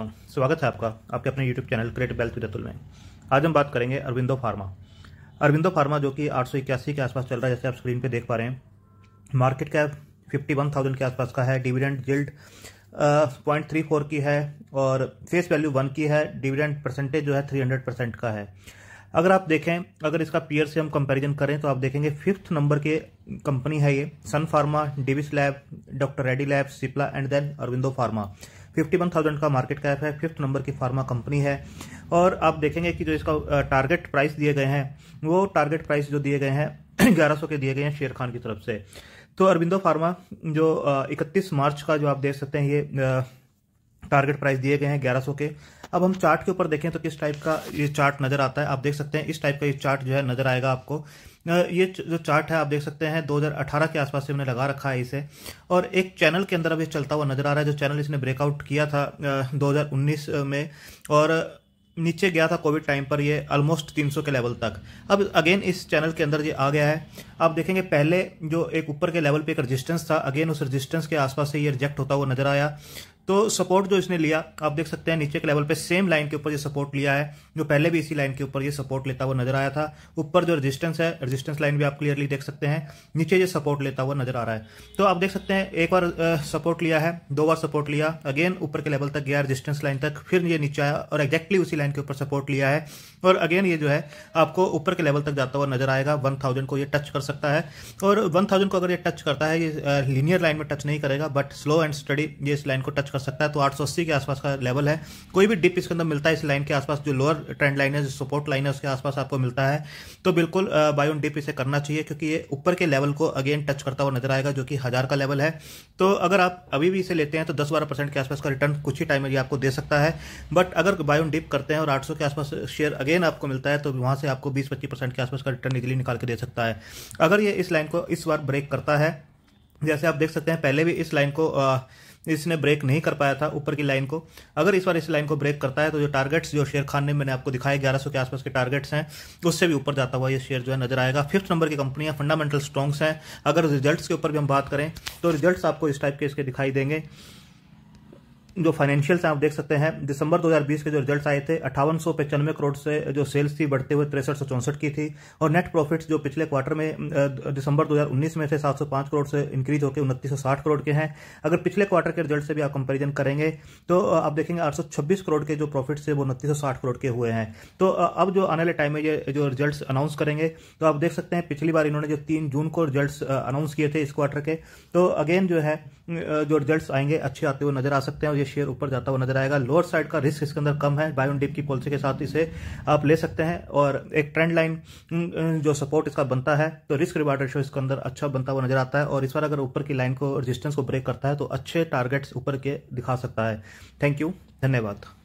दोस्तों स्वागत है आपका आपके अपने YouTube channel create wealth with Atul में आज हम बात करेंगे अरविंदो फार्मा अरविंदो फार्मा जो कि आठ के आसपास चल रहा है जैसे आप स्क्रीन पे देख पा रहे हैं मार्केट कैप 51,000 के आसपास का है डिविडेंड जिल्ड पॉइंट थ्री की है और फेस वैल्यू वन की है डिविडेंड परसेंटेज जो है थ्री का है अगर आप देखें अगर इसका पीयर से हम कंपेरिजन करें तो आप देखेंगे फिफ्थ नंबर के कंपनी है ये Sun Pharma Divi's Lab Doctor Reddy Lab Cipla and then Aurobindo Pharma fifty one thousand का मार्केट कैप है फिफ्थ नंबर की फार्मा कंपनी है और आप देखेंगे कि जो इसका टारगेट प्राइस दिए गए हैं वो टारगेट प्राइस जो दिए गए हैं ग्यारह के दिए गए हैं शेर खान की तरफ से तो अरविंदो फार्मा जो इकतीस मार्च का जो आप देख सकते हैं ये टारगेट प्राइस दिए गए हैं 1100 के अब हम चार्ट के ऊपर देखें तो किस टाइप का ये चार्ट नजर आता है आप देख सकते हैं इस टाइप का ये चार्ट जो है नजर आएगा आपको ये जो चार्ट है आप देख सकते हैं 2018 के आसपास से हमने लगा रखा है इसे और एक चैनल के अंदर अब चलता हुआ नजर आ रहा है जो चैनल इसने ब्रेकआउट किया था 2019 में और नीचे गया था कोविड टाइम पर ये ऑलमोस्ट 300 के लेवल तक अब अगेन इस चैनल के अंदर ये आ गया है आप देखेंगे पहले जो एक ऊपर के लेवल पे एक रजिस्टेंस था अगेन उस रजिस्टेंस के आसपास से ये रिजेक्ट होता हुआ नजर आया तो सपोर्ट जो इसने लिया आप देख सकते हैं नीचे के लेवल पे सेम लाइन के ऊपर ये सपोर्ट लिया है जो पहले भी इसी लाइन के ऊपर ये सपोर्ट लेता हुआ नजर आया था ऊपर जो रेजिस्टेंस है रेजिस्टेंस लाइन भी आप क्लियरली देख सकते हैं नीचे ये सपोर्ट लेता हुआ नजर आ रहा है तो आप देख सकते हैं एक बार सपोर्ट लिया है दो बार सपोर्ट लिया अगेन ऊपर के लेवल तक गया रजिस्टेंस लाइन तक फिर ये नीचे आया और एक्जैक्टली उसी लाइन के ऊपर सपोर्ट लिया है और अगेन ये जो है आपको ऊपर के लेवल तक जाता हुआ नजर आएगा वन थाउजेंड को ये टच कर सकता है और वन थाउजेंड को अगर ये टच करता है ये लीनियर लाइन में टच नहीं करेगा बट स्लो एंड स्टडी ये इस लाइन को टच कर कर सकता है तो 880 के आसपास का लेवल है कोई भी डिप इसके अंदर मिलता है इस लाइन के आसपास जो लोअर ट्रेंड लाइन है जो सपोर्ट लाइन है उसके आसपास आपको मिलता है तो बिल्कुल बायोन डिप इसे करना चाहिए क्योंकि ये ऊपर के लेवल को अगेन टच करता हुआ नजर आएगा जो कि हज़ार का लेवल है तो अगर आप अभी भी इसे लेते हैं तो दस बारह परसेंट के आसपास का रिटर्न कुछ ही टाइम में आपको दे सकता है बट अगर बायोन डिप करते हैं और आठ के आसपास शेयर अगेन आपको मिलता है तो वहां से आपको बीस पच्चीस के आसपास का रिटर्न निकली निकाल के दे सकता है अगर ये इस लाइन को इस बार ब्रेक करता है जैसे आप देख सकते हैं पहले भी इस लाइन को आ, इसने ब्रेक नहीं कर पाया था ऊपर की लाइन को अगर इस बार इस लाइन को ब्रेक करता है तो जो टारगेट्स जो शेयर खान ने मैंने आपको दिखाया ग्यारह के आसपास के टारगेट्स हैं उससे भी ऊपर जाता हुआ ये शेयर जो है नजर आएगा फिफ्थ नंबर की कंपनियां फंडामेंटल स्ट्रॉन्ग्स हैं अगर रिजल्ट के ऊपर भी हम बात करें तो रिजल्ट आपको इस टाइप के इसके दिखाई देंगे जो फाइनेंशियल्स हैं आप देख सकते हैं दिसंबर 2020 के जो रिजल्ट्स आए थे अट्ठावन सौ पचानवे करोड़ से जो सेल्स थी बढ़ते हुए तिरसठ सौ चौंसठ की थी और नेट प्रॉफिट्स जो पिछले क्वार्टर में दिसंबर 2019 में थे 705 करोड़ से इंक्रीज होकर उनतीस करोड़ के हैं अगर पिछले क्वार्टर के रिजल्ट से भी आप कंपेरिजन करेंगे तो आप देखेंगे आठ करोड़ के जो प्रॉफिट्स है वो उनतीस करोड़ के हुए हैं तो अब जो आने वाले टाइम में ये जो रिजल्ट अनाउंस करेंगे तो आप देख सकते हैं पिछली बार इन्होंने जो तीन जून को रिजल्ट अनाउंस किए थे इस क्वार्टर के तो अगेन जो है जो रिजल्ट आएंगे अच्छे आते हुए नजर आ सकते हैं और ये शेयर ऊपर जाता हुआ नजर आएगा लोअर साइड का रिस्क इसके अंदर कम है बायोन डीप की पॉलिसी के साथ इसे आप ले सकते हैं और एक ट्रेंड लाइन जो सपोर्ट इसका बनता है तो रिस्क रिवार्ड रेशियो इसके अंदर अच्छा बनता हुआ नजर आता है और इस बार अगर ऊपर की लाइन को रजिस्टेंस को ब्रेक करता है तो अच्छे टारगेट्स ऊपर के दिखा सकता है थैंक यू धन्यवाद